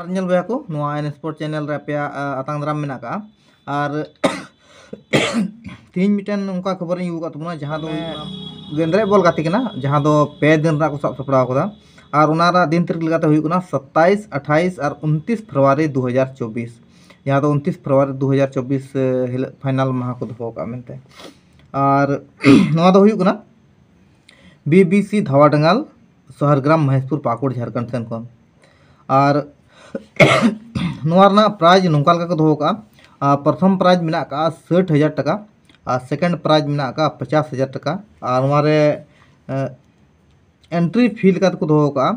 आरजल बया को an sport channel पे आतंग दराम मे तीन मिट्टन उनका खबर अगुना जहाँ गेंद्रे बल गति जहाँ पे दिन को सब सपड़ा दिन तारीख लगाते हुई सत्ताईस अठाईस और उनतीस फरवरी दो हज़ार चौबीस जहाँ उनतीस फरवरी दो चौबीस हिल फाइनल महा को दोहो कहते हैं B B C Dhawadangal Saharagram Maheshpur Pakur Jharkhand सेन और प्राइज नौका का प्रथम प्राइज मे साठ हज़ार टाका और सेकेंड प्राइज मे पचास हज़ार टाका और एंट्री फी का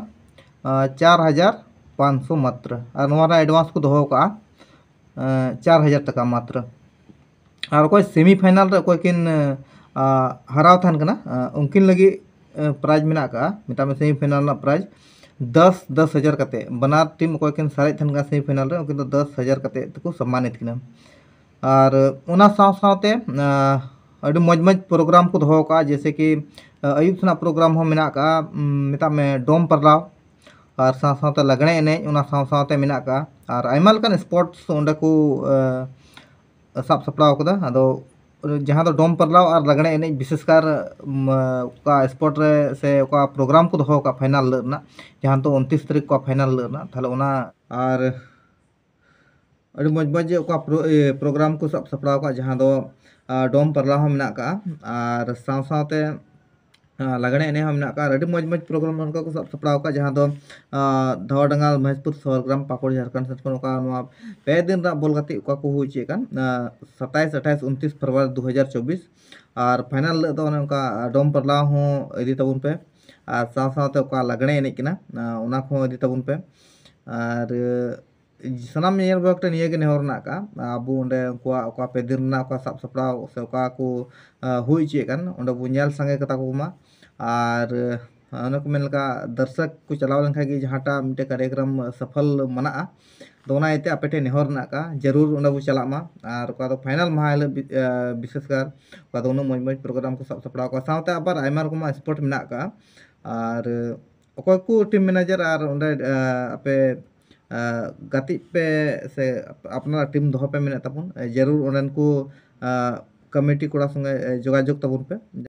चार हज़ार पाँच सौ मात्र और एडवांस को का चार हज़ार टाका मात्र और अकोय सेमिफाइनल अकोय किन हराव उनकिन लगी प्राइज मे सेमिफाइनल प्राइज दस दस हज़ार कते बनार टीम को सारे सेमिफाइनल उनकिन तो दस हज़ार कते सम्मानित किना और उना साथ मज मज प्रोग्राम को दौक जैसे कि अयुब सेना प्रोग्राम हो का में डोम परलाव और साथ साथ लगने एनेज उना साथ का और स्पोर्ट्स ओंडे को साफ सपड़ा जहाँ तो डोम पार्लाव और लगड़े एनज बिशेषकर स्पोर्ट से प्रोग्राम को दौक फाइनल लगना जहाँ तो उनतीस तारीख को फाइनल लगना तेल और मज मजे प्रोग्राम को सब सपड़ा जहाँ तो, डोम पार्लाव मेना हम्म। और साथ हाँ, लगने एने मज मज प्रोग्राम को सब सपड़ा का जहाँ तो, धावाडांगा महेशपुर सहरग्राम पाकड़ झारखंड सरकार पे दिन बोल गति को हो चेक सताइस अठाईस उनतीस फरवरी दो हज़ार चौबीस और फाइनल तो लोका डोम परला इदी तबन पे और साथ तो लगने एनजना इदी तबन पे और सामने निये अब पेदीना को सब सपड़ा से चेकन अल संगे कोमा और दर्शक को चलावे जहाँटाटे कार्यक्रम सफल मना दोनाते आपेटे नेहर का जरूर अब चलामा और फाइनल माह हिल विशेषकर उन्होंने मज़ मज़ प्रोग्राम को सब सपड़ा को साथ आबार रकम स्पोर्ट मे और टीम मैनेजर और अंडे आपे ᱜᱟᱛᱮᱜ ᱯᱮ ᱥᱮ ᱟᱯᱱᱟᱨ ᱴᱤᱢ ᱫᱚᱦᱚ ᱯᱮ ᱢᱮᱱᱮᱫ ᱛᱟᱵᱚᱱ ᱡᱟᱹᱨᱩᱲ ᱚᱸᱰᱮᱱ ᱠᱚ ᱠᱚᱢᱤᱴᱤ ᱠᱚᱲᱟ ᱥᱚᱸᱜᱮ ᱡᱳᱜᱟᱡᱳᱜᱽ ᱛᱟᱵᱚᱱ ᱯᱮ